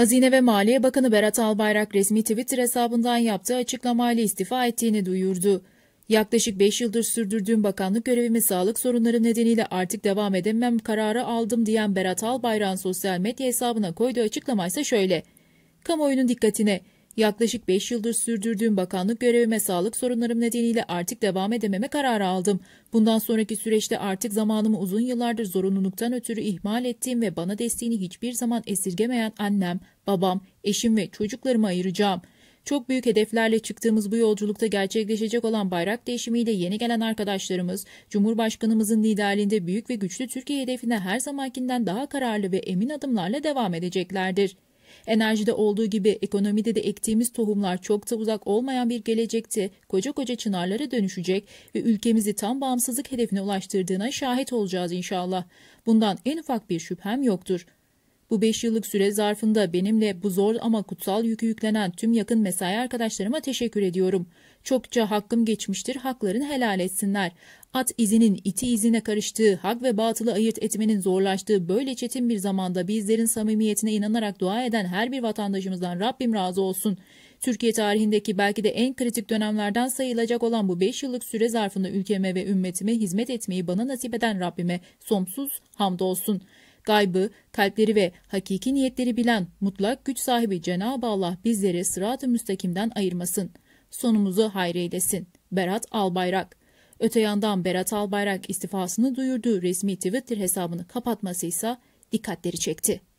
Hazine ve Maliye Bakanı Berat Albayrak resmi Twitter hesabından yaptığı açıklamayla istifa ettiğini duyurdu. Yaklaşık 5 yıldır sürdürdüğüm bakanlık görevimi sağlık sorunları nedeniyle artık devam edemem kararı aldım diyen Berat Albayrak'ın sosyal medya hesabına koyduğu açıklama ise şöyle. Kamuoyunun dikkatine Yaklaşık 5 yıldır sürdürdüğüm bakanlık görevime sağlık sorunlarım nedeniyle artık devam edememe kararı aldım. Bundan sonraki süreçte artık zamanımı uzun yıllardır zorunluluktan ötürü ihmal ettiğim ve bana desteğini hiçbir zaman esirgemeyen annem, babam, eşim ve çocuklarıma ayıracağım.'' Çok büyük hedeflerle çıktığımız bu yolculukta gerçekleşecek olan bayrak değişimiyle yeni gelen arkadaşlarımız, Cumhurbaşkanımızın liderliğinde büyük ve güçlü Türkiye hedefine her zamankinden daha kararlı ve emin adımlarla devam edeceklerdir. Enerjide olduğu gibi ekonomide de ektiğimiz tohumlar çok da uzak olmayan bir gelecekte koca koca çınarlara dönüşecek ve ülkemizi tam bağımsızlık hedefine ulaştırdığına şahit olacağız inşallah. Bundan en ufak bir şüphem yoktur.'' Bu 5 yıllık süre zarfında benimle bu zor ama kutsal yükü yüklenen tüm yakın mesai arkadaşlarıma teşekkür ediyorum. Çokça hakkım geçmiştir, hakların helal etsinler. At izinin iti izine karıştığı, hak ve batılı ayırt etmenin zorlaştığı böyle çetin bir zamanda bizlerin samimiyetine inanarak dua eden her bir vatandaşımızdan Rabbim razı olsun.'' Türkiye tarihindeki belki de en kritik dönemlerden sayılacak olan bu 5 yıllık süre zarfında ülkeme ve ümmetime hizmet etmeyi bana nasip eden Rabbime sonsuz hamdolsun. Gaybı, kalpleri ve hakiki niyetleri bilen mutlak güç sahibi Cenab-ı Allah bizleri sırat-ı müstakimden ayırmasın. Sonumuzu hayreylesin. Berat Albayrak Öte yandan Berat Albayrak istifasını duyurduğu resmi Twitter hesabını kapatması ise dikkatleri çekti.